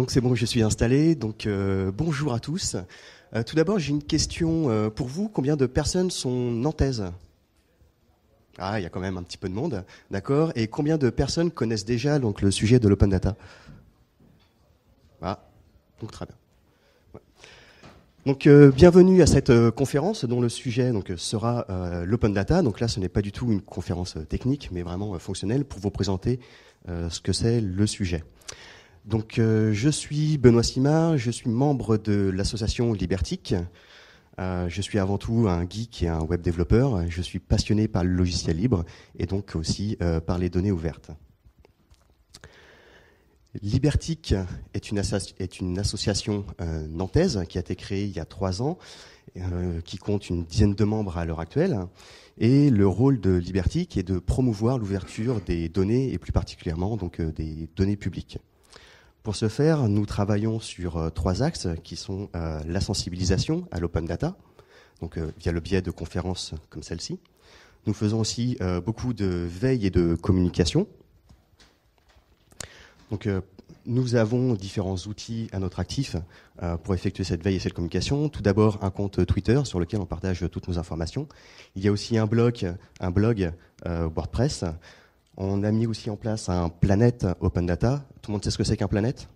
Donc c'est bon, je suis installé. Donc euh, bonjour à tous. Euh, tout d'abord, j'ai une question euh, pour vous. Combien de personnes sont nantaises Ah, il y a quand même un petit peu de monde, d'accord. Et combien de personnes connaissent déjà donc le sujet de l'open data Ah, donc très bien. Donc bienvenue à cette conférence dont le sujet donc sera l'open data. Donc là, ce n'est pas du tout une conférence technique, mais vraiment fonctionnelle pour vous présenter ce que c'est le sujet. Donc, euh, je suis Benoît Simard, je suis membre de l'association Libertique. Euh, je suis avant tout un geek et un web développeur. Je suis passionné par le logiciel libre et donc aussi euh, par les données ouvertes. Libertique est une, association nantaise qui a été créée il y a trois ans, qui compte une dizaine de membres à l'heure actuelle. Et le rôle de Libertique est de promouvoir l'ouverture des données et plus particulièrement donc, des données publiques. Pour ce faire, nous travaillons sur euh, trois axes qui sont euh, la sensibilisation à l'open data, donc euh, via le biais de conférences comme celle-ci. Nous faisons aussi beaucoup de veille et de communication. Donc, nous avons différents outils à notre actif pour effectuer cette veille et cette communication. Tout d'abord, un compte Twitter sur lequel on partage toutes nos informations. Il y a aussi un blog, un blog WordPress on a mis aussi en place un planète open data. Tout le monde sait ce que c'est qu'un planète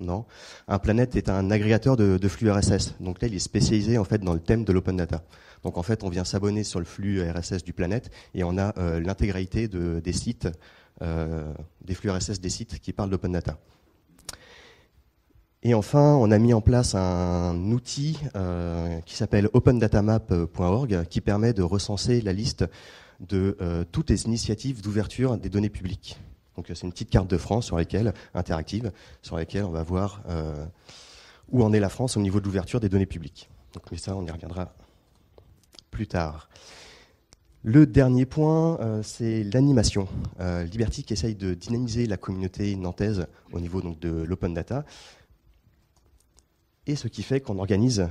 Non. Un planète est un agrégateur de, flux RSS. Donc là, il est spécialisé en fait dans le thème de l'open data. Donc en fait, on vient s'abonner sur le flux RSS du planète et on a euh, l'intégralité des sites, euh, des flux RSS des sites qui parlent d'open data. Et enfin, on a mis en place un outil euh, qui s'appelle opendatamap.org qui permet de recenser la liste de euh, toutes les initiatives d'ouverture des données publiques. Donc euh, c'est une petite carte de France sur laquelle, interactive, sur laquelle on va voir euh, où en est la France au niveau de l'ouverture des données publiques. mais ça, on y reviendra plus tard. Le dernier point, c'est l'animation. Euh, Liberty qui essaye de dynamiser la communauté nantaise au niveau de l'open data. Et ce qui fait qu'on organise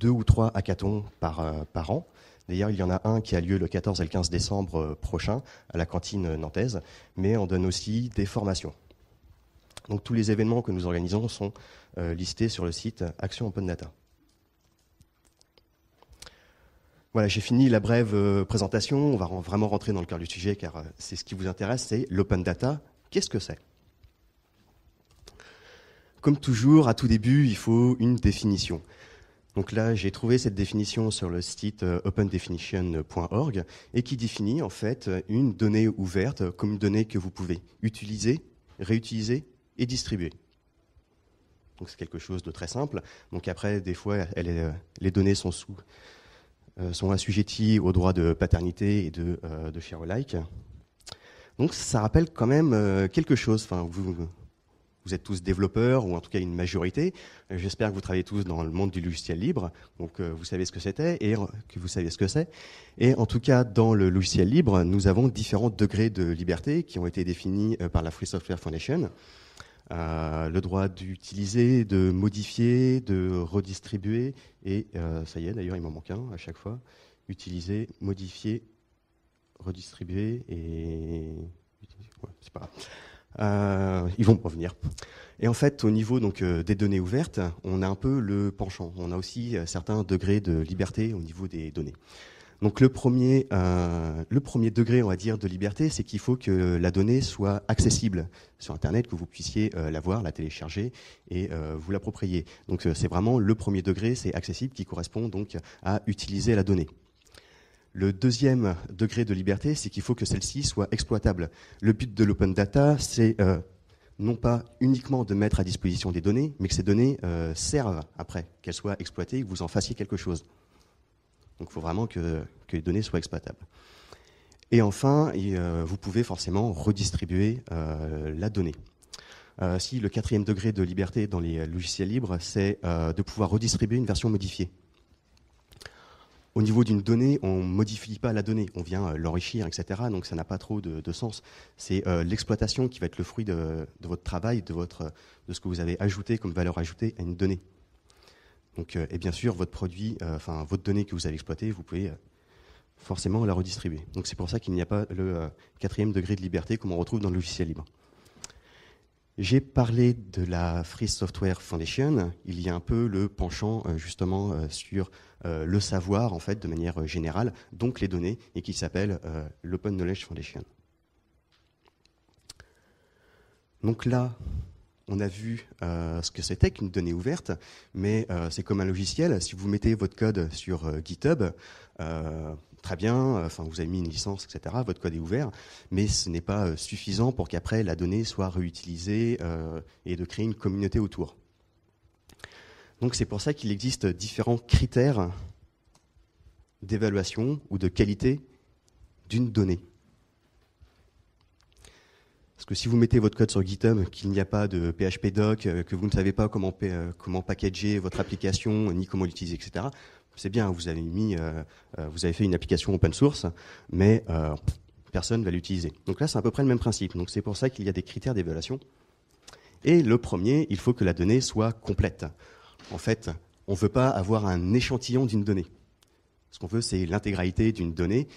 deux ou trois hackathons par, par an D'ailleurs, il y en a un qui a lieu le 14 et le 15 décembre euh, prochain à la cantine euh, nantaise, mais on donne aussi des formations. Donc tous les événements que nous organisons sont euh, listés sur le site Action Open Data. Voilà, j'ai fini la brève présentation. On va vraiment rentrer dans le cœur du sujet car c'est ce qui vous intéresse, c'est l'open data. Qu'est-ce que c'est Comme toujours, à tout début, il faut une définition. Donc là, j'ai trouvé cette définition sur le site euh, opendefinition.org et qui définit en fait une donnée ouverte comme une donnée que vous pouvez utiliser, réutiliser et distribuer. Donc c'est quelque chose de très simple. Donc après, des fois, euh, les données sont sous euh, sont aux droits de paternité et de, share alike. Donc ça rappelle quand même quelque chose. Enfin, vous, vous êtes tous développeurs, ou en tout cas une majorité. Euh, j'espère que vous travaillez tous dans le monde du logiciel libre, donc euh, vous savez ce que c'était et que vous savez ce que c'est. Et en tout cas, dans le logiciel libre, nous avons différents degrés de liberté qui ont été définis euh, par la Free Software Foundation. le droit d'utiliser, de modifier, de redistribuer, et ça y est, d'ailleurs, il m'en manque un à chaque fois. Utiliser, modifier, redistribuer et. c'est pas grave. Euh, ils vont revenir. Et en fait, au niveau donc euh, des données ouvertes, on a un peu le penchant. On a aussi euh, certains degrés de liberté au niveau des données. Donc le premier, le premier degré, on va dire, de liberté, c'est qu'il faut que la donnée soit accessible sur Internet, que vous puissiez la voir, la télécharger et vous l'approprier. Donc c'est vraiment le premier degré, c'est accessible, qui correspond donc à utiliser la donnée. Le deuxième degré de liberté, c'est qu'il faut que celle-ci soit exploitable. Le but de l'open data, c'est euh, non pas uniquement de mettre à disposition des données, mais que ces données euh, servent après, qu'elles soient exploitées, que vous en fassiez quelque chose. Donc il faut vraiment que, les données soient exploitables. Et enfin, euh, vous pouvez forcément redistribuer la donnée. si le quatrième degré de liberté dans les logiciels libres, c'est de pouvoir redistribuer une version modifiée. Au niveau d'une donnée, on ne modifie pas la donnée, on vient euh, l'enrichir, etc. Donc ça n'a pas trop de, sens. C'est euh, l'exploitation qui va être le fruit de, votre travail, de, votre, de ce que vous avez ajouté comme valeur ajoutée à une donnée. Donc, euh, et bien sûr, votre produit, enfin votre donnée que vous allez exploiter, vous pouvez forcément la redistribuer. Donc c'est pour ça qu'il n'y a pas le quatrième degré de liberté comme on retrouve dans le logiciel libre. J'ai parlé de la Free Software Foundation. Il y a un peu le penchant euh, justement euh, sur euh, le savoir en fait de manière générale, donc les données, et qui s'appelle l'Open Knowledge Foundation. Donc là, on a vu ce que c'était qu'une donnée ouverte, mais c'est comme un logiciel. Si vous mettez votre code sur GitHub, très bien, euh, enfin, vous avez mis une licence, etc., votre code est ouvert, mais ce n'est pas euh, suffisant pour qu'après la donnée soit réutilisée euh, et de créer une communauté autour. Donc c'est pour ça qu'il existe différents critères d'évaluation ou de qualité d'une donnée. Parce que si vous mettez votre code sur GitHub, qu'il n'y a pas de PHP doc, que vous ne savez pas comment, comment packager votre application, ni comment l'utiliser, etc., c'est bien, vous avez mis, euh, euh, vous avez fait une application open source, mais euh, personne ne va l'utiliser. Donc là, c'est à peu près le même principe. Donc c'est pour ça qu'il y a des critères d'évaluation. Et le premier, il faut que la donnée soit complète. En fait, on ne veut pas avoir un échantillon d'une donnée. Ce qu'on veut, c'est l'intégralité d'une donnée.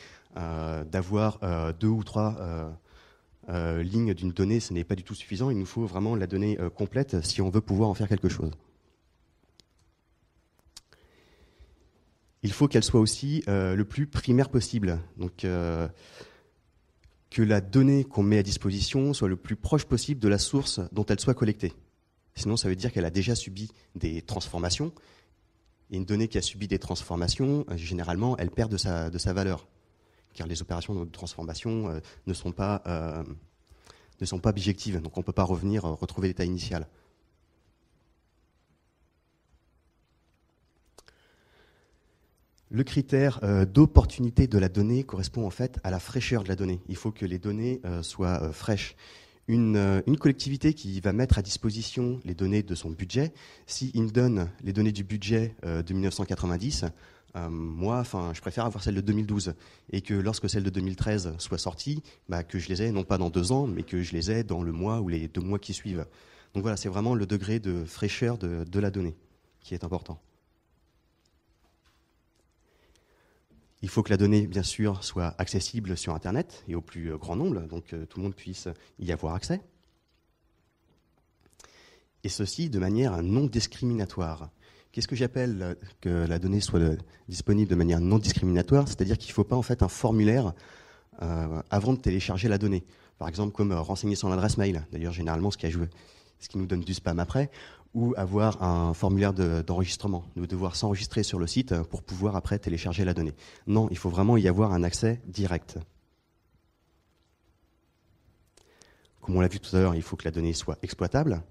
D'avoir deux ou trois lignes d'une donnée, ce n'est pas du tout suffisant. Il nous faut vraiment la donnée complète si on veut pouvoir en faire quelque chose. il faut qu'elle soit aussi euh, le plus primaire possible. Donc, euh, que la donnée qu'on met à disposition soit le plus proche possible de la source dont elle soit collectée. Sinon, ça veut dire qu'elle a déjà subi des transformations. Et une donnée qui a subi des transformations, euh, généralement, elle perd de sa, valeur. Car les opérations de transformation ne sont, pas, ne, sont pas, objectives. Donc, on ne peut pas revenir retrouver l'état initial. Le critère euh, d'opportunité de la donnée correspond en fait à la fraîcheur de la donnée. Il faut que les données euh, soient euh, fraîches. Une, collectivité qui va mettre à disposition les données de son budget, s'il me donne les données du budget de 1990, moi, enfin, je préfère avoir celles de 2012 et que lorsque celles de 2013 soient sorties, que je les ai non pas dans deux ans, mais que je les ai dans le mois ou les deux mois qui suivent. Donc voilà, c'est vraiment le degré de fraîcheur de la donnée qui est important. Il faut que la donnée, bien sûr, soit accessible sur Internet et au plus euh, grand nombre, donc euh, tout le monde puisse y avoir accès. Et ceci de manière non discriminatoire. Qu'est-ce que j'appelle euh, que la donnée soit disponible de manière non discriminatoire C'est-à-dire qu'il ne faut pas en fait un formulaire avant de télécharger la donnée. Par exemple, comme renseigner son adresse mail. D'ailleurs, généralement, ce qui nous donne du spam après, ou avoir un formulaire d'enregistrement, de, devoir s'enregistrer sur le site pour pouvoir après télécharger la donnée. Non, il faut vraiment y avoir un accès direct. Comme on l'a vu tout à l'heure, il faut que la donnée soit exploitable.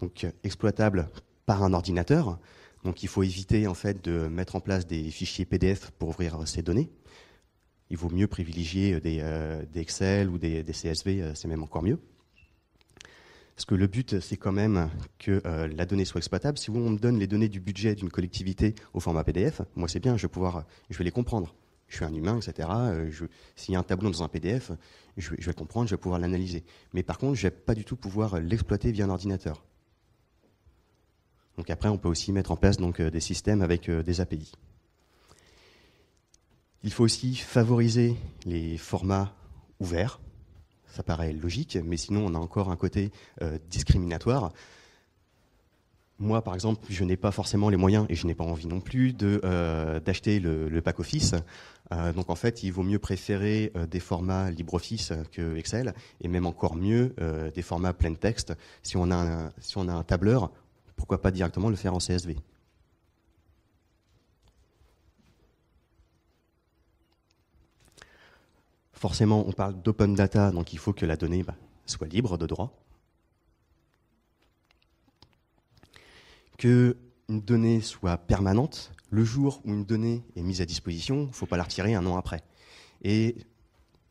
Donc exploitable par un ordinateur. Donc il faut éviter en fait de mettre en place des fichiers PDF pour ouvrir ces données. Il vaut mieux privilégier des, euh, Excel ou des CSV, euh, c'est même encore mieux. Parce que le but, c'est quand même que euh, la donnée soit exploitable. Si vous, on me donne les données du budget d'une collectivité au format PDF, moi c'est bien, je vais pouvoir, je vais les comprendre. Je suis un humain, etc. Euh, s'il y a un tableau dans un PDF, je, vais comprendre, je vais pouvoir l'analyser. Mais par contre, je ne vais pas du tout pouvoir l'exploiter via un ordinateur. Donc après, on peut aussi mettre en place donc, euh, des systèmes avec des API. Il faut aussi favoriser les formats ouverts ça paraît logique, mais sinon on a encore un côté euh, discriminatoire. Moi, par exemple, je n'ai pas forcément les moyens et je n'ai pas envie non plus de, euh, d'acheter le, le pack office. Euh, donc en fait, il vaut mieux préférer des formats LibreOffice que Excel et même encore mieux des formats plein texte. Si on a si on a un tableur, pourquoi pas directement le faire en CSV Forcément, on parle d'open data, donc il faut que la donnée bah, soit libre de droit. Que une donnée soit permanente, le jour où une donnée est mise à disposition, il ne faut pas la retirer un an après. Et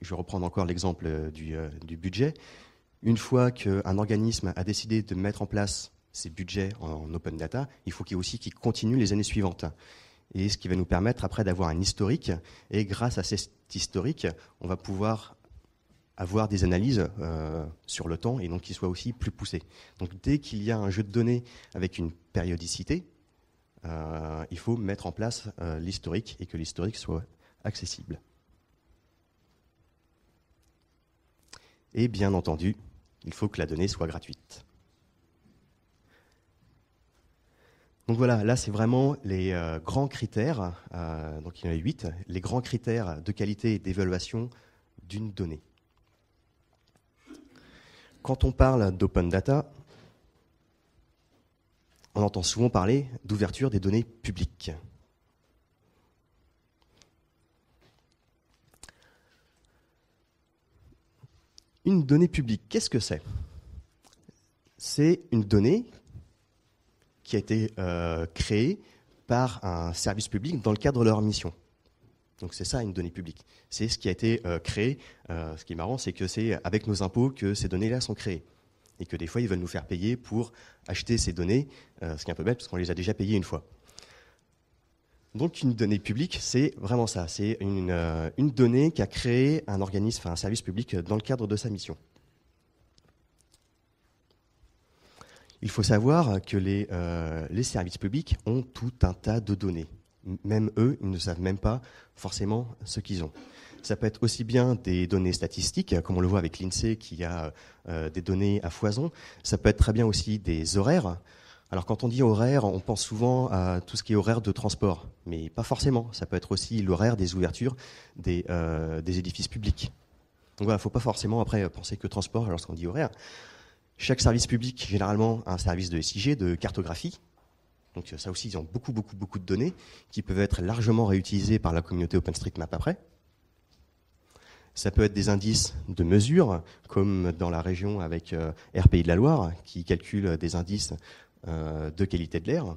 je reprends encore l'exemple euh, euh, du, budget. Une fois qu'un organisme a décidé de mettre en place ses budgets en, open data, il faut qu'il aussi qu'il continue les années suivantes. Et ce qui va nous permettre après d'avoir un historique. Et grâce à ces, historique, on va pouvoir avoir des analyses euh, sur le temps et donc qui soient aussi plus poussées. Donc dès qu'il y a un jeu de données avec une périodicité, euh, il faut mettre en place euh, l'historique et que l'historique soit accessible. Et bien entendu, il faut que la donnée soit gratuite. Donc voilà, là c'est vraiment les euh, grands critères, euh, donc il y en a huit, les grands critères de qualité et d'évaluation d'une donnée. Quand on parle d'open data, on entend souvent parler d'ouverture des données publiques. Une donnée publique, qu'est-ce que c'est C'est une donnée qui a été euh, créé par un service public dans le cadre de leur mission. Donc c'est ça une donnée publique. C'est ce qui a été euh, créé. Euh, ce qui est marrant, c'est que c'est avec nos impôts que ces données-là sont créées. Et que des fois, ils veulent nous faire payer pour acheter ces données, ce qui est un peu bête parce qu'on les a déjà payées une fois. Donc une donnée publique, c'est vraiment ça. C'est une, donnée qui a créé un organisme, un service public dans le cadre de sa mission. Il faut savoir que euh, les, services publics ont tout un tas de données. Même eux, ils ne savent même pas forcément ce qu'ils ont. Ça peut être aussi bien des données statistiques, comme on le voit avec l'INSEE qui a euh, des données à foison. Ça peut être très bien aussi des horaires. Alors quand on dit horaire, on pense souvent à tout ce qui est horaire de transport, mais pas forcément. Ça peut être aussi l'horaire des ouvertures des, euh, édifices publics. Donc voilà, il ne faut pas forcément après penser que transport lorsqu'on dit horaire. Chaque service public, généralement, a un service de SIG, de cartographie. Donc ça aussi, ils ont beaucoup, beaucoup, beaucoup de données qui peuvent être largement réutilisées par la communauté OpenStreetMap après. Ça peut être des indices de mesure, comme dans la région avec euh, RPI de la Loire, qui calcule des indices euh, de qualité de l'air.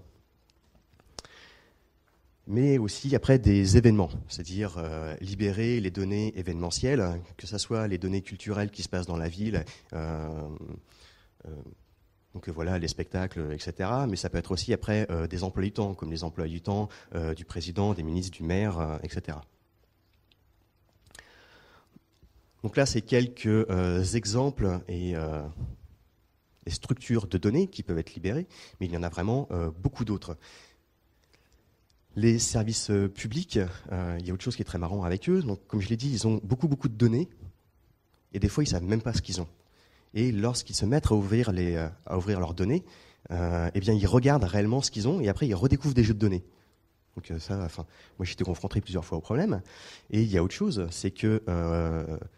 Mais aussi après des événements, c'est-à-dire euh, libérer les données événementielles, que ce soit les données culturelles qui se passent dans la ville, euh, donc voilà, les spectacles, etc. Mais ça peut être aussi après euh, des emplois du temps, comme les emplois du temps euh, du président, des ministres, du maire, etc. Donc là, c'est quelques exemples et structures de données qui peuvent être libérées, mais il y en a vraiment beaucoup d'autres. Les services publics, il y a autre chose qui est très marrant avec eux. Donc, comme je l'ai dit, ils ont beaucoup, beaucoup de données, et des fois, ils ne savent même pas ce qu'ils ont. Et lorsqu'ils se mettent à ouvrir, les, euh, à ouvrir leurs données, euh, eh bien, ils regardent réellement ce qu'ils ont et après, ils redécouvrent des jeux de données. Donc euh, ça, enfin, moi j'étais confronté plusieurs fois au problème. Et il y a autre chose, c'est que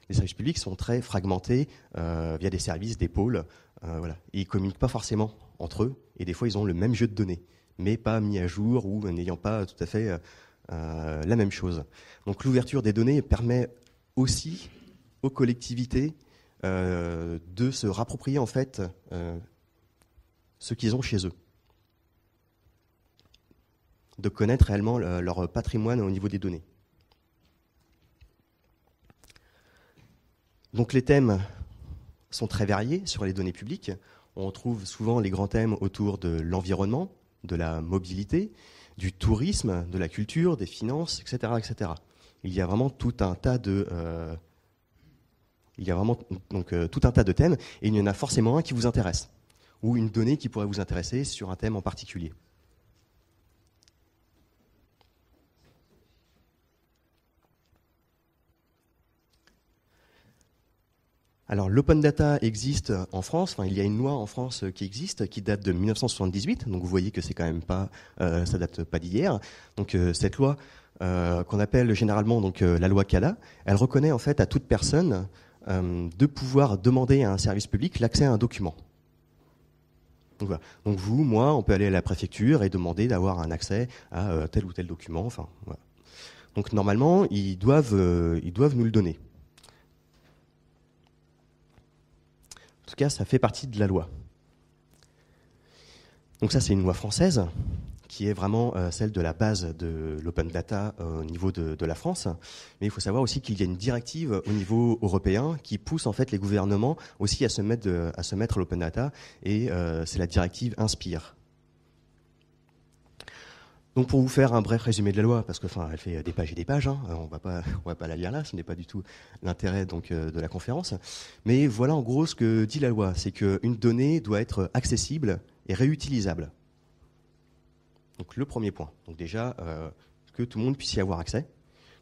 les services publics sont très fragmentés via des services, des pôles, voilà. ne ils communiquent pas forcément entre eux. Et des fois, ils ont le même jeu de données, mais pas mis à jour ou n'ayant pas tout à fait la même chose. Donc l'ouverture des données permet aussi aux collectivités euh, de se rapproprier en fait euh, ce qu'ils ont chez eux de connaître réellement euh, leur patrimoine au niveau des données. Donc les thèmes sont très variés sur les données publiques. On trouve souvent les grands thèmes autour de l'environnement, de la mobilité, du tourisme, de la culture, des finances, etc. etc. Il y a vraiment tout un tas de, il y a vraiment donc, euh, tout un tas de thèmes, et il y en a forcément un qui vous intéresse, ou une donnée qui pourrait vous intéresser sur un thème en particulier. Alors l'open data existe en France, enfin il y a une loi en France qui existe qui date de 1978, donc vous voyez que c'est quand même pas euh, date pas d'hier. Donc euh, cette loi qu'on appelle généralement donc la loi Cala, elle reconnaît en fait à toute personne euh, de pouvoir demander à un service public l'accès à un document. Donc, vous, moi, on peut aller à la préfecture et demander d'avoir un accès à euh, tel ou tel document. Enfin, Donc normalement, ils doivent, euh, ils doivent nous le donner. En tout cas, ça fait partie de la loi. Donc ça, c'est une loi française qui est vraiment euh, celle de la base de l'open data euh, au niveau de, la France. Mais il faut savoir aussi qu'il y a une directive au niveau européen qui pousse en fait les gouvernements aussi à se mettre à se mettre l'open data et euh, c'est la directive Inspire. Donc pour vous faire un bref résumé de la loi, parce que enfin elle fait des pages et des pages, hein, on va pas on va pas la lire là, ce n'est pas du tout l'intérêt donc de la conférence. Mais voilà en gros ce que dit la loi, c'est qu'une donnée doit être accessible et réutilisable. Donc le premier point. Donc déjà, euh, que tout le monde puisse y avoir accès,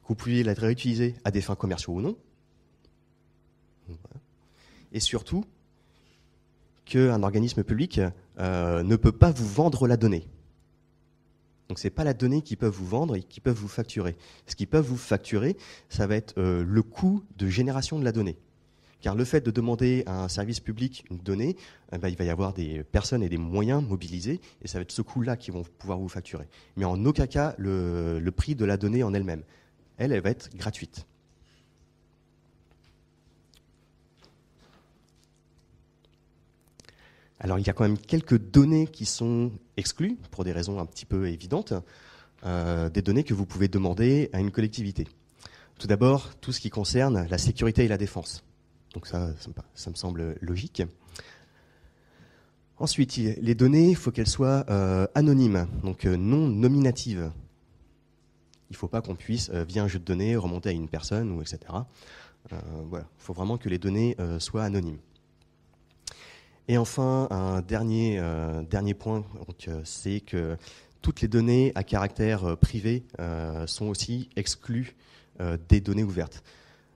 que vous puissiez la réutiliser à des fins commerciales ou non. Et surtout, qu'un organisme public euh, ne peut pas vous vendre la donnée. Donc ce n'est pas la donnée qu'ils peuvent vous vendre et qu'ils peuvent vous facturer. Ce qu'ils peuvent vous facturer, ça va être euh, le coût de génération de la donnée car le fait de demander à un service public une donnée, eh ben, il va y avoir des personnes et des moyens mobilisés, et ça va être ce coût-là qui vont pouvoir vous facturer. Mais en aucun cas le, prix de la donnée en elle-même. Elle, elle va être gratuite. Alors il y a quand même quelques données qui sont exclues, pour des raisons un petit peu évidentes, euh, des données que vous pouvez demander à une collectivité. Tout d'abord, tout ce qui concerne la sécurité et la défense. Donc ça, ça me semble logique. Ensuite, les données, il faut qu'elles soient euh, anonymes, donc euh, non nominatives. Il ne faut pas qu'on puisse, euh, via un jeu de données, remonter à une personne, ou etc. il faut vraiment que les données soient anonymes. Et enfin, un dernier, dernier point, c'est que toutes les données à caractère privé sont aussi exclues des données ouvertes.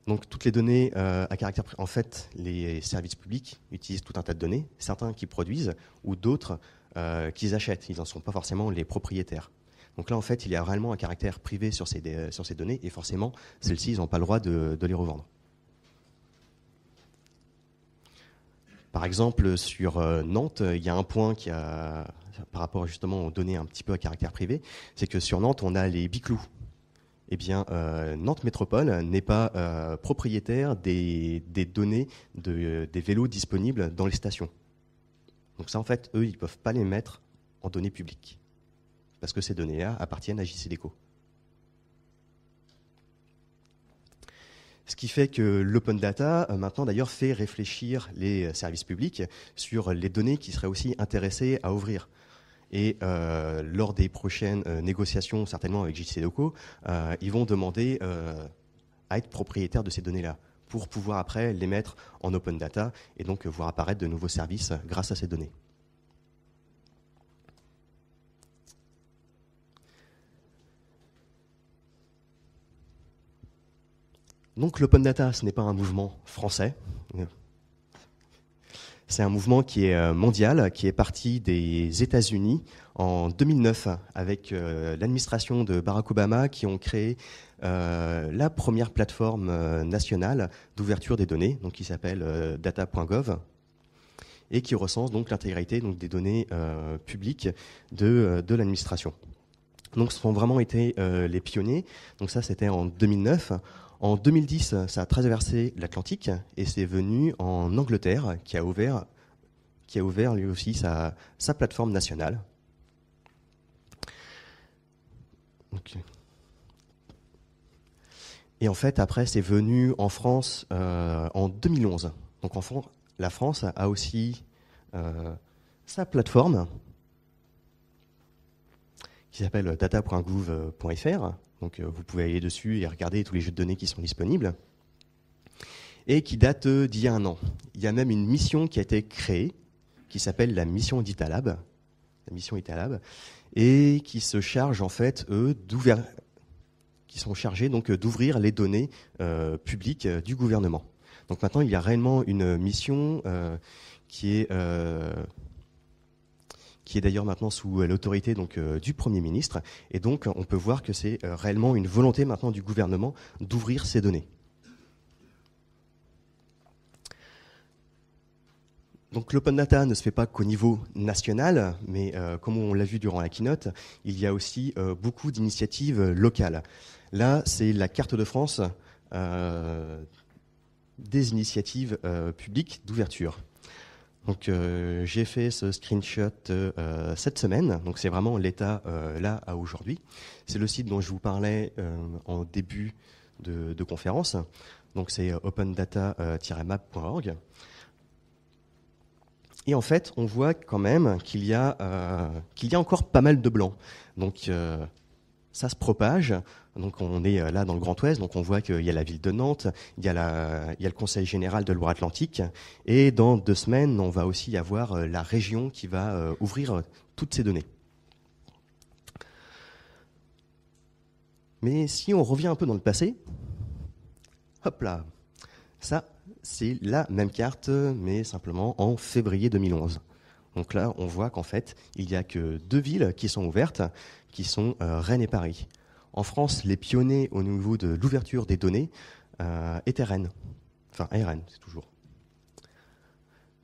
Donc toutes les données euh, à caractère en fait, les services publics utilisent tout un tas de données, certains qui produisent ou d'autres qui euh, qu'ils achètent. Ils n'en sont pas forcément les propriétaires. Donc là, en fait, il y a réellement un caractère privé sur ces, euh, sur ces données et forcément, celles-ci, ils n'ont pas le droit de, de les revendre. Par exemple, sur Nantes, il y a un point qui a, par rapport justement aux données un petit peu à caractère privé, c'est que sur Nantes, on a les biclous eh bien, euh, Nantes Métropole n'est pas euh, propriétaire des, données des vélos disponibles dans les stations. Donc ça, en fait, eux, ils ne peuvent pas les mettre en données publiques, parce que ces données-là appartiennent à JCDECO. Ce qui fait que l'open data, euh, maintenant d'ailleurs, fait réfléchir les services publics sur les données qui seraient aussi intéressées à ouvrir. Et euh, lors des prochaines euh, négociations, certainement avec JC euh, ils vont demander à être propriétaires de ces données-là pour pouvoir après les mettre en open data et donc voir apparaître de nouveaux services grâce à ces données. Donc l'open data, ce n'est pas un mouvement français, c'est un mouvement qui est euh, mondial, qui est parti des États-Unis en 2009 avec euh, l'administration de Barack Obama qui ont créé euh, la première plateforme nationale d'ouverture des données, donc qui s'appelle data.gov et qui recense donc l'intégralité donc des données publiques de, l'administration. Donc, ce sont vraiment été les pionniers. Donc ça, c'était en 2009. En 2010, ça a traversé l'Atlantique et c'est venu en Angleterre qui a ouvert, qui a ouvert lui aussi sa, plateforme nationale. Et en fait, après, c'est venu en France euh, en 2011. Donc en, la France a aussi euh, sa plateforme qui s'appelle data.gouv.fr donc euh, vous pouvez aller dessus et regarder tous les jeux de données qui sont disponibles et qui datent euh, d'il y a un an. Il y a même une mission qui a été créée, qui s'appelle la mission d'Italab, la mission Italab, et qui se charge en fait eux d'ouvrir, qui sont chargés donc euh, d'ouvrir les données publiques du gouvernement. Donc maintenant, il y a réellement une mission qui est qui est d'ailleurs maintenant sous euh, l'autorité donc euh, du Premier ministre. Et donc, on peut voir que c'est euh, réellement une volonté maintenant du gouvernement d'ouvrir ces données. Donc l'open data ne se fait pas qu'au niveau national, mais comme on l'a vu durant la keynote, il y a aussi beaucoup d'initiatives locales. Là, c'est la carte de France des initiatives publiques d'ouverture. Donc euh, j'ai fait ce screenshot euh, euh, cette semaine, donc c'est vraiment l'état là à aujourd'hui. C'est le site dont je vous parlais en début de, conférence, donc c'est opendata-map.org. Et en fait, on voit quand même qu'il y, qu'il y a encore pas mal de blanc. Donc ça se propage. Donc on est euh, là dans le Grand Ouest, donc on voit qu'il y a la ville de Nantes, il y a, le Conseil général de Loire-Atlantique, et dans deux semaines, on va aussi avoir euh, la région qui va euh, ouvrir toutes ces données. Mais si on revient un peu dans le passé, hop là, ça c'est la même carte, mais simplement en février 2011. Donc là, on voit qu'en fait, il n'y a que deux villes qui sont ouvertes, qui sont Rennes et Paris. En France, les pionniers au niveau de l'ouverture des données euh, étaient Rennes. Enfin, ARN, c'est toujours.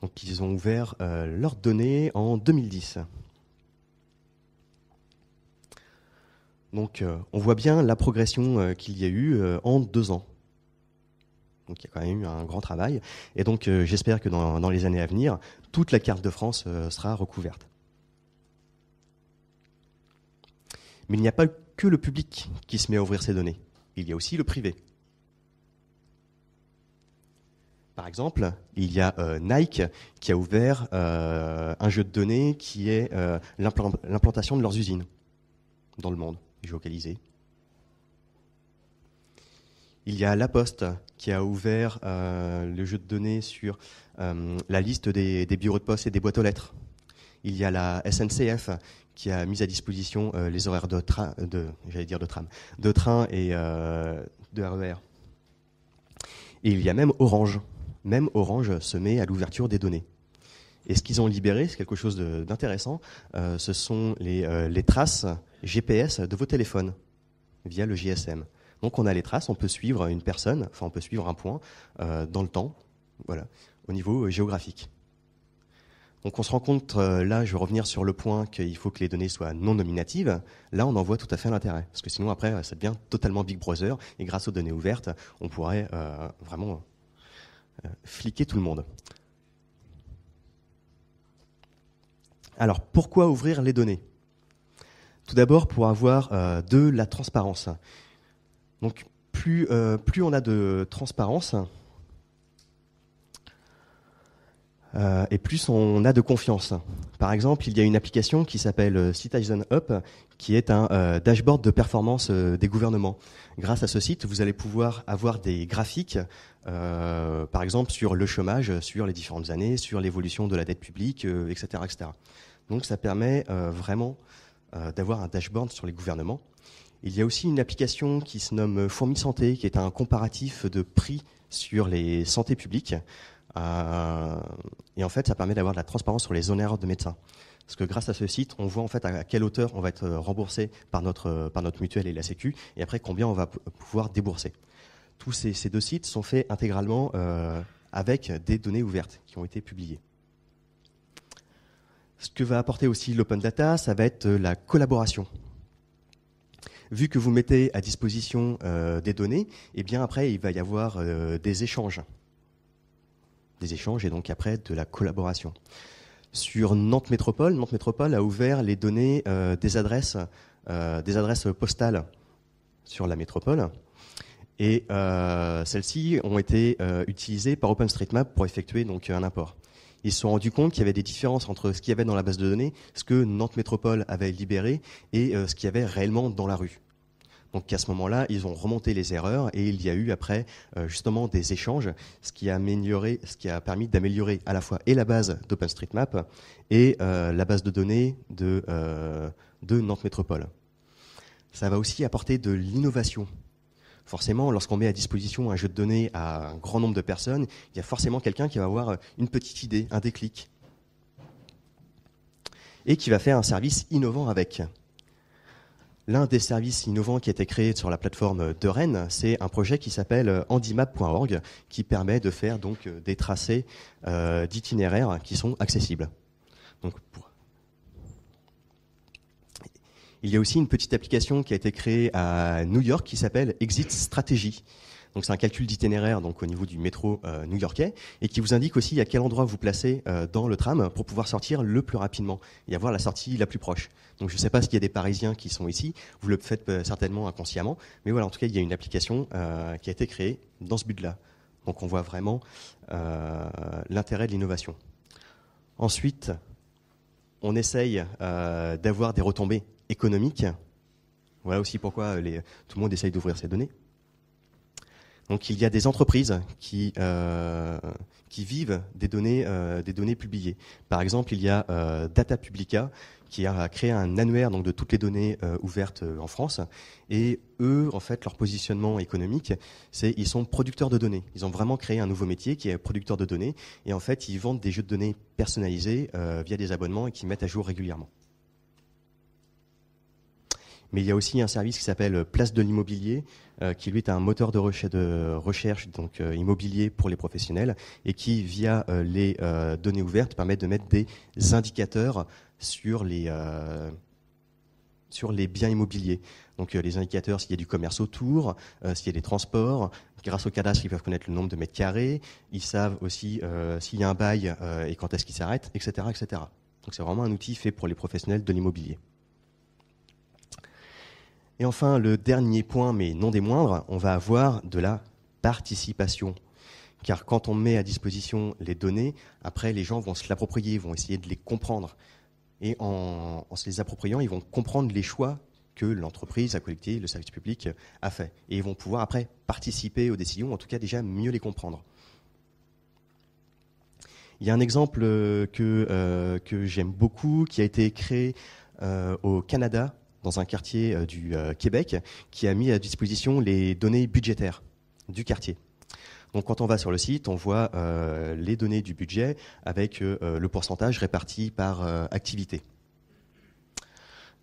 Donc, ils ont ouvert euh, leurs données en 2010. Donc, euh, on voit bien la progression qu'il y a eu en deux ans. Donc il y a quand même eu un grand travail. Et donc j'espère que dans, les années à venir, toute la carte de France sera recouverte. Mais il n'y a pas que le public qui se met à ouvrir ces données. Il y a aussi le privé. Par exemple, il y a euh, Nike qui a ouvert euh, un jeu de données qui est euh, l'implantation de leurs usines dans le monde, géolocalisé. Il y a La Poste qui a ouvert le jeu de données sur la liste des, des bureaux de poste et des boîtes aux lettres. Il y a la SNCF qui a mis à disposition euh, les horaires de train, euh, de, j'allais dire de tram, de train et euh, de RER. E et il y a même Orange. Même Orange se met à l'ouverture des données. Et ce qu'ils ont libéré, c'est quelque chose d'intéressant, ce sont les, traces GPS de vos téléphones via le GSM. Donc on a les traces, on peut suivre une personne, enfin on peut suivre un point dans le temps, voilà, au niveau géographique. Donc on se rend compte, euh, là je vais revenir sur le point qu'il faut que les données soient non nominatives, là on en voit tout à fait l'intérêt, parce que sinon après ça devient totalement Big Brother, et grâce aux données ouvertes, on pourrait euh, vraiment euh, fliquer tout le monde. Alors pourquoi ouvrir les données Tout d'abord pour avoir de la transparence. Donc plus, plus on a de transparence, Euh, et plus on a de confiance. Par exemple, il y a une application qui s'appelle euh, Citizen Up, qui est un euh, dashboard de performance des gouvernements. Grâce à ce site, vous allez pouvoir avoir des graphiques, par exemple sur le chômage, sur les différentes années, sur l'évolution de la dette publique, etc., etc. Donc ça permet vraiment d'avoir un dashboard sur les gouvernements. Il y a aussi une application qui se nomme Fourmi Santé, qui est un comparatif de prix sur les santé publiques. Euh, et en fait, ça permet d'avoir de la transparence sur les honoraires de médecins. Parce que grâce à ce site, on voit en fait à quelle hauteur on va être euh, remboursé par notre, euh, par notre mutuelle et la Sécu, et après combien on va pouvoir débourser. Tous ces, deux sites sont faits intégralement avec des données ouvertes qui ont été publiées. Ce que va apporter aussi l'open data, ça va être la collaboration. Vu que vous mettez à disposition des données, et eh bien après il va y avoir des échanges des échanges et donc après de la collaboration. Sur Nantes Métropole, Nantes Métropole a ouvert les données euh, des adresses, euh, des adresses postales sur la métropole. Et euh, celles-ci ont été utilisées par OpenStreetMap pour effectuer donc un import. Ils se sont rendus compte qu'il y avait des différences entre ce qu'il y avait dans la base de données, ce que Nantes Métropole avait libéré et ce qu'il y avait réellement dans la rue. Donc à ce moment-là, ils ont remonté les erreurs et il y a eu après euh, justement des échanges, ce qui a, amélioré, ce qui a permis d'améliorer à la fois et la base d'OpenStreetMap et euh, la base de données euh, de Nantes Métropole. Ça va aussi apporter de l'innovation forcément, lorsqu'on met à disposition un jeu de données à un grand nombre de personnes, il y a forcément quelqu'un qui va avoir une petite idée, un déclic, et qui va faire un service innovant avec. L'un des services innovants qui a été créé sur la plateforme de Rennes, c'est un projet qui s'appelle HandyMap.org, euh, qui permet de faire donc euh, des tracés euh, d'itinéraires qui sont accessibles. Il y a aussi une petite application qui a été créée à New York qui s'appelle Exit Strategy, c'est un calcul d'itinéraire donc au niveau du métro euh, new-yorkais et qui vous indique aussi à quel endroit vous placez euh, dans le tram pour pouvoir sortir le plus rapidement et avoir la sortie la plus proche. Donc je ne sais pas s'il y a des Parisiens qui sont ici, vous le faites euh, certainement inconsciemment, mais voilà, en tout cas il y a une application qui a été créée dans ce but-là. Donc on voit vraiment l'intérêt de l'innovation. Ensuite, on essaye d'avoir des retombées économiques. Voilà aussi pourquoi tout le monde essaye d'ouvrir ses données. Donc il y a des entreprises qui, euh, vivent des données, euh, des données publiées. Par exemple, il y a euh, Data Publica qui a créé un annuaire donc, de toutes les données ouvertes en France. Et eux, en fait, leur positionnement économique, c'est ils sont producteurs de données. Ils ont vraiment créé un nouveau métier qui est producteur de données. Et en fait, ils vendent des jeux de données personnalisés via des abonnements et qui mettent à jour régulièrement. Mais il y a aussi un service qui s'appelle euh, Place de l'immobilier, euh, qui lui est un moteur de recherche, de donc euh, immobilier pour les professionnels, et qui via les données ouvertes permet de mettre des indicateurs sur les sur les biens immobiliers. Donc les indicateurs, s'il y a du commerce autour, s'il y a des transports. Grâce au cadastre, ils peuvent connaître le nombre de mètres carrés. Ils savent aussi s'il y a un bail et quand est-ce qu'il s'arrête, etc., etc. Donc c'est vraiment un outil fait pour les professionnels de l'immobilier. Et enfin, le dernier point, mais non des moindres, on va avoir de la participation. Car quand on met à disposition les données, après les gens vont se l'approprier, vont essayer de les comprendre. Et en, se les appropriant, ils vont comprendre les choix que l'entreprise, a collectivité, le service public a fait. Et ils vont pouvoir après participer aux décisions, en tout cas déjà mieux les comprendre. Il y a un exemple euh, que, euh, que j'aime beaucoup, qui a été créé euh, au Canada dans un quartier euh, du euh, Québec, qui a mis à disposition les données budgétaires du quartier. Donc quand on va sur le site, on voit euh, les données du budget avec le pourcentage réparti par activité.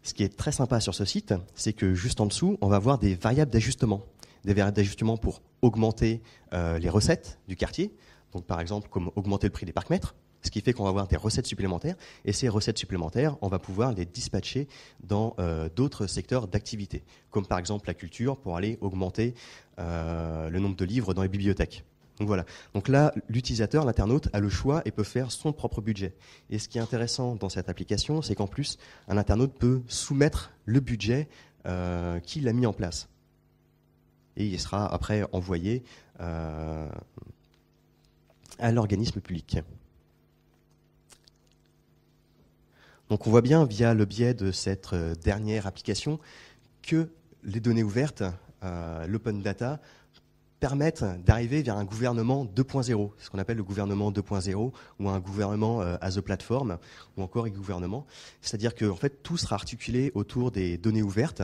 Ce qui est très sympa sur ce site, c'est que juste en dessous, on va voir des variables d'ajustement. Des variables d'ajustement pour augmenter les recettes du quartier, donc par exemple comme augmenter le prix des parcs-mètres, ce qui fait qu'on va avoir des recettes supplémentaires, et ces recettes supplémentaires, on va pouvoir les dispatcher dans euh, d'autres secteurs d'activité, comme par exemple la culture, pour aller augmenter euh, le nombre de livres dans les bibliothèques. Donc voilà. Donc là, l'utilisateur, l'internaute, a le choix et peut faire son propre budget. Et ce qui est intéressant dans cette application, c'est qu'en plus, un internaute peut soumettre le budget euh, qu'il a mis en place. Et il sera après envoyé à l'organisme public. Donc on voit bien via le biais de cette euh, dernière application que les données ouvertes, euh, l'open data, permettent d'arriver vers un gouvernement 2.0, ce qu'on appelle le gouvernement 2.0 ou un gouvernement à euh, as a platform ou encore e-gouvernement. C'est-à-dire que en fait, tout sera articulé autour des données ouvertes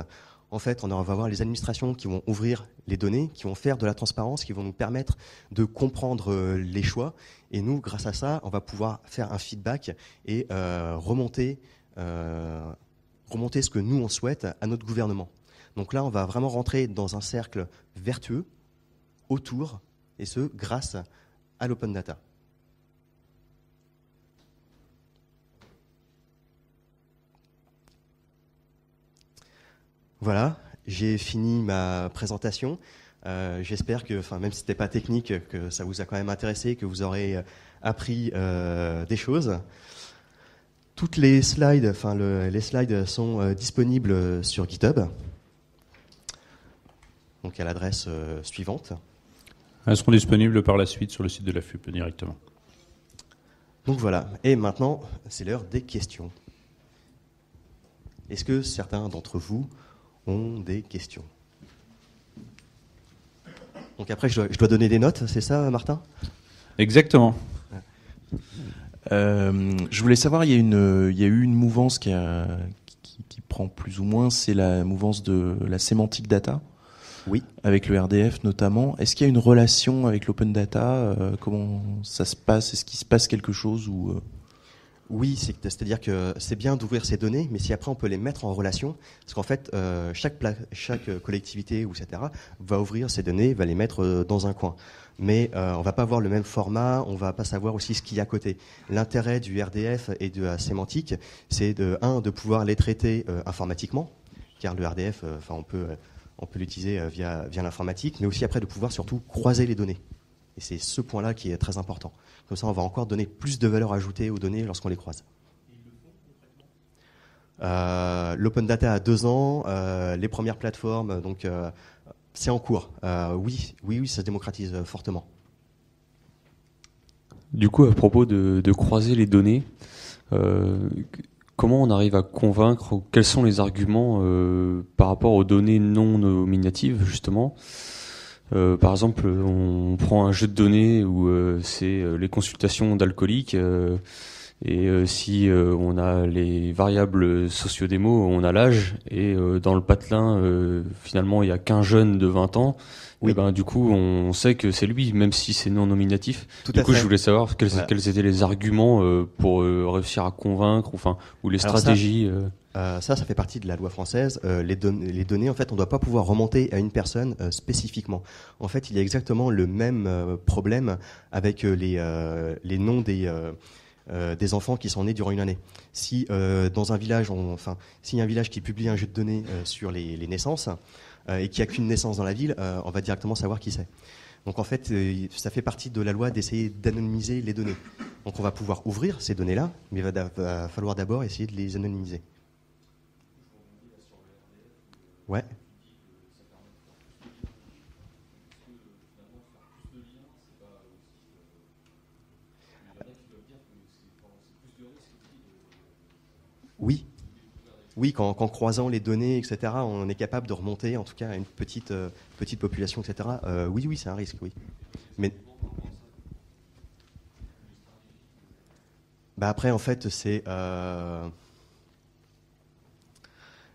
en fait, on va avoir les administrations qui vont ouvrir les données, qui vont faire de la transparence, qui vont nous permettre de comprendre euh, les choix. Et nous, grâce à ça, on va pouvoir faire un feedback et euh, remonter, euh, remonter ce que nous, on souhaite à notre gouvernement. Donc là, on va vraiment rentrer dans un cercle vertueux autour, et ce, grâce à l'open data. Voilà, j'ai fini ma présentation. Euh, j'espère que, même si ce n'était pas technique, que ça vous a quand même intéressé, que vous aurez euh, appris euh, des choses. Toutes les slides, enfin, les slides sont disponibles sur GitHub, donc à l'adresse suivante. Elles seront disponibles par la suite sur le site de la FUP directement. Donc voilà. Et maintenant, c'est l'heure des questions. Est-ce que certains d'entre vous ont des questions. Donc après, je dois, donner des notes, c'est ça, Martin Exactement. Euh, je voulais savoir, il y, a une, eu une mouvance qui, prend plus ou moins, c'est la mouvance de la sémantique data. Oui. Avec le RDF notamment. Est-ce qu'il y a une relation avec l'open data euh, Comment ça se passe Est-ce qu'il se passe quelque chose ou euh, oui, c'est-à-dire que c'est bien d'ouvrir ces données, mais si après on peut les mettre en relation, parce qu'en fait, euh, chaque, chaque euh, collectivité, etc., va ouvrir ces données, va les mettre euh, dans un coin. Mais on on va pas avoir le même format, on va pas savoir aussi ce qu'il y a à côté. L'intérêt du RDF et de la sémantique, c'est de, un, de pouvoir les traiter informatiquement, car le RDF, on peut, l'utiliser via l'informatique, mais aussi après de pouvoir surtout croiser les données. Et c'est ce point-là qui est très important. Comme ça, on va encore donner plus de valeur ajoutée aux données lorsqu'on les croise. Euh, l'open data a deux ans, euh, les premières plateformes, donc euh, c'est en cours. oui, oui, oui, ça se démocratise fortement. Du coup, à propos de, de croiser les données, comment on arrive à convaincre Quels sont les arguments par rapport aux données non nominatives, justement euh, par exemple, on prend un jeu de données où euh, c'est euh, les consultations d'alcooliques. et si on a les variables sociodémo, on a l'âge. Et dans le patelin, finalement, il n'y a qu'un jeune de 20 ans. Et eh ben, du coup, on sait que c'est lui, même si c'est non nominatif. Tout du coup, je voulais savoir quels, étaient les arguments pour réussir à convaincre, ou, enfin, ou les stratégies. Euh, ça, ça fait partie de la loi française. Euh, les, données, en fait, on ne doit pas pouvoir remonter à une personne euh, spécifiquement. En fait, il y a exactement le même problème avec les, noms des, des enfants qui sont nés durant une année. Si dans un village, enfin, s'il y a un village qui publie un jeu de données sur les, naissances et qui a qu'une naissance dans la ville, on va directement savoir qui c'est. Donc en fait, ça fait partie de la loi d'essayer d'anonymiser les données. Donc on va pouvoir ouvrir ces données-là, mais il va falloir d'abord essayer de les anonymiser. Ouais. Oui. Oui, qu'en croisant les données, etc., on est capable de remonter, en tout cas, à une petite, euh, petite population, etc. Euh, oui, oui, c'est un risque, oui. Mais. Bah après, en fait, c'est. Euh,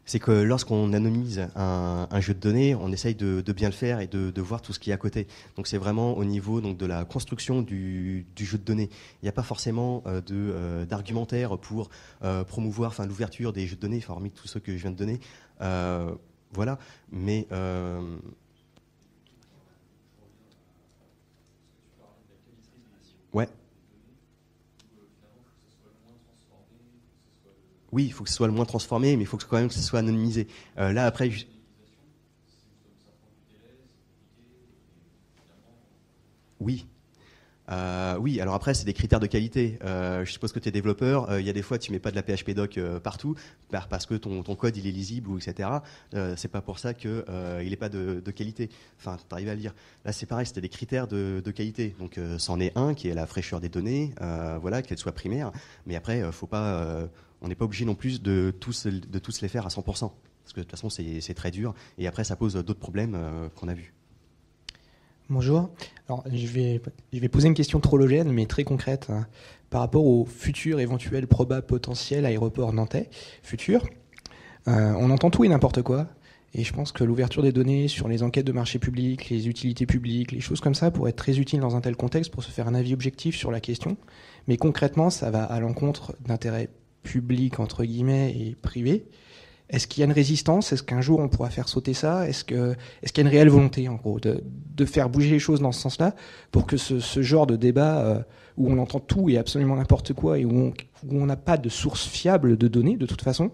c'est que lorsqu'on anonymise un, jeu de données, on essaye de, bien le faire et de, voir tout ce qui est à côté. Donc c'est vraiment au niveau donc, de la construction du, jeu de données. Il n'y a pas forcément euh, euh, d'argumentaire pour euh, promouvoir l'ouverture des jeux de données, hormis tous ceux que je viens de donner. voilà, mais... ouais. oui, il faut que ce soit le moins transformé, mais il faut quand même que ce soit anonymisé. Euh, là, après. Oui. Euh, oui, alors après, c'est des critères de qualité. Euh, je suppose que tu es développeur, il y a des fois, tu mets pas de la PHP doc partout bah, parce que ton, code, il est lisible ou etc. c'est pas pour ça qu'il n'est pas de, qualité. Enfin, tu arrives à le lire. Là, c'est pareil, c'était des critères de, qualité. Donc, c'en est un qui est la fraîcheur des données, voilà, qu'elle soit primaire. Mais après, faut pas on n'est pas obligé non plus de tous, de tous les faire à 100%, parce que de toute façon c'est très dur, et après ça pose d'autres problèmes euh, qu'on a vus. Bonjour, Alors, je, vais, je vais poser une question trop logène, mais très concrète hein. par rapport au futur éventuel probable potentiel aéroport nantais futur. Euh, on entend tout et n'importe quoi. Et je pense que l'ouverture des données sur les enquêtes de marché public, les utilités publiques, les choses comme ça pourraient être très utiles dans un tel contexte pour se faire un avis objectif sur la question. Mais concrètement, ça va à l'encontre d'intérêts public entre guillemets et privé. Est-ce qu'il y a une résistance Est-ce qu'un jour on pourra faire sauter ça Est-ce qu'il est y a une réelle volonté en gros de, faire bouger les choses dans ce sens-là pour que ce, genre de débat euh, où on entend tout et absolument n'importe quoi et où on n'a pas de source fiable de données de toute façon,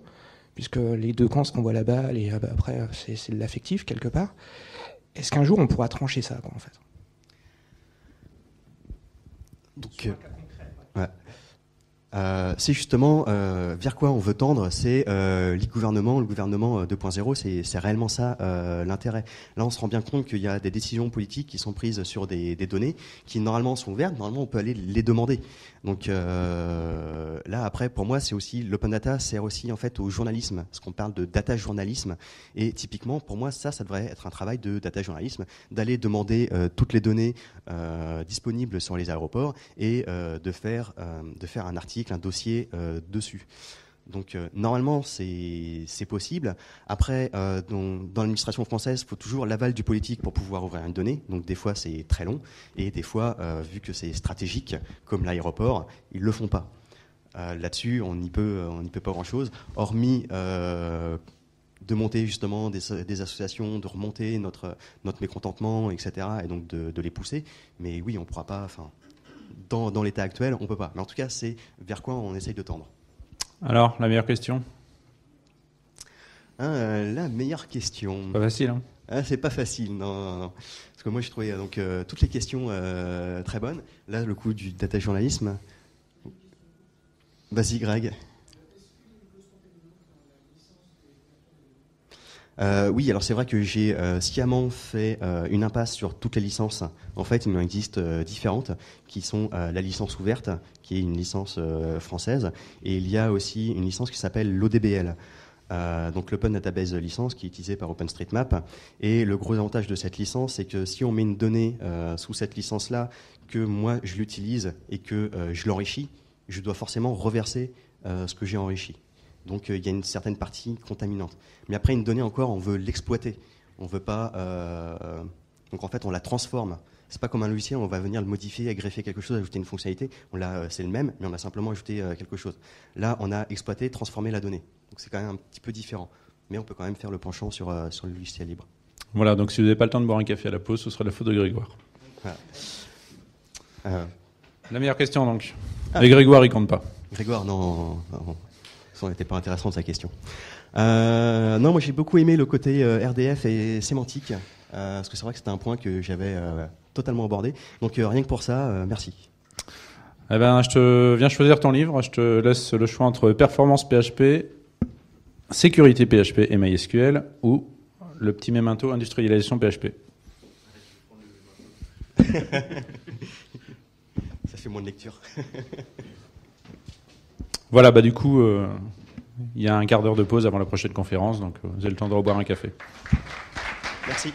puisque les deux camps qu'on voit là balle et après c'est de l'affectif quelque part, est-ce qu'un jour on pourra trancher ça en fait Donc, euh, c'est justement euh, vers quoi on veut tendre, c'est euh, l'e-gouvernement, le gouvernement 2.0, euh, c'est réellement ça l'intérêt. Là, on se rend bien compte qu'il y a des décisions politiques qui sont prises sur des, données qui normalement sont ouvertes, normalement on peut aller les demander. Donc là, après, pour moi, c'est aussi l'open data sert aussi en fait au journalisme, parce qu'on parle de data journalisme, et typiquement pour moi, ça, ça devrait être un travail de data journalisme, d'aller demander toutes les données disponibles sur les aéroports et de faire de faire un article un dossier euh, dessus. Donc euh, normalement, c'est possible. Après, euh, dans, l'administration française, il faut toujours l'aval du politique pour pouvoir ouvrir une donnée. Donc des fois, c'est très long. Et des fois, vu que c'est stratégique, comme l'aéroport, ils ne le font pas. Là-dessus, on n'y peut, on peut pas grand-chose, hormis de monter justement des, associations, de remonter notre, notre mécontentement, etc. Et donc de, les pousser. Mais oui, on ne pourra pas dans, l'état actuel, on peut pas. Mais en tout cas, c'est vers quoi on essaye de tendre. Alors, la meilleure question hein, euh, La meilleure question. Pas facile, hein. ah, c'est pas facile, non, Parce que moi, je trouvais euh, donc, euh, toutes les questions très bonnes. Là, le coup du data journalisme. Vas-y, Greg. Euh, oui, alors c'est vrai que j'ai euh, sciemment fait euh, une impasse sur toutes les licences. En fait, il en existe différentes, qui sont la licence ouverte, qui est une licence française, et il y a aussi une licence qui s'appelle l'ODBL. donc l'Open Database License qui est utilisée par OpenStreetMap. Et le gros avantage de cette licence, c'est que si on met une donnée sous cette licence-là, que moi je l'utilise et que je l'enrichis, je dois forcément reverser ce que j'ai enrichi. Donc euh, il y a une certaine partie contaminante. Mais après, une donnée encore, on veut l'exploiter. On veut pas. Euh, donc en fait, on la transforme. C'est pas comme un logiciel, on va venir le modifier, agréfer quelque chose, ajouter une fonctionnalité. On euh, c'est le même, mais on a simplement ajouté quelque chose. Là, on a exploité, transformé la donnée. Donc c'est quand même un petit peu différent. Mais on peut quand même faire le penchant sur, sur le logiciel libre. Voilà, donc si vous n'avez pas le temps de boire un café à la pause, ce sera la faute de Grégoire. La meilleure question donc. Ah. Grégoire, il compte pas. Grégoire, non n'était pas de sa question. Euh, non, moi j'ai beaucoup aimé le côté euh, RDF et sémantique, euh, parce que c'est vrai que c'était un point que j'avais totalement abordé. Donc rien que pour ça, merci. Eh ben, je te viens choisir ton livre. Je te laisse le choix entre performance PHP, sécurité PHP et MySQL ou le petit memento industrialisation PHP. ça fait moins de lecture. Voilà, bah du coup, euh, il y a un quart d'heure de pause avant la prochaine conférence, donc euh, vous avez le temps de reboire un café. Merci.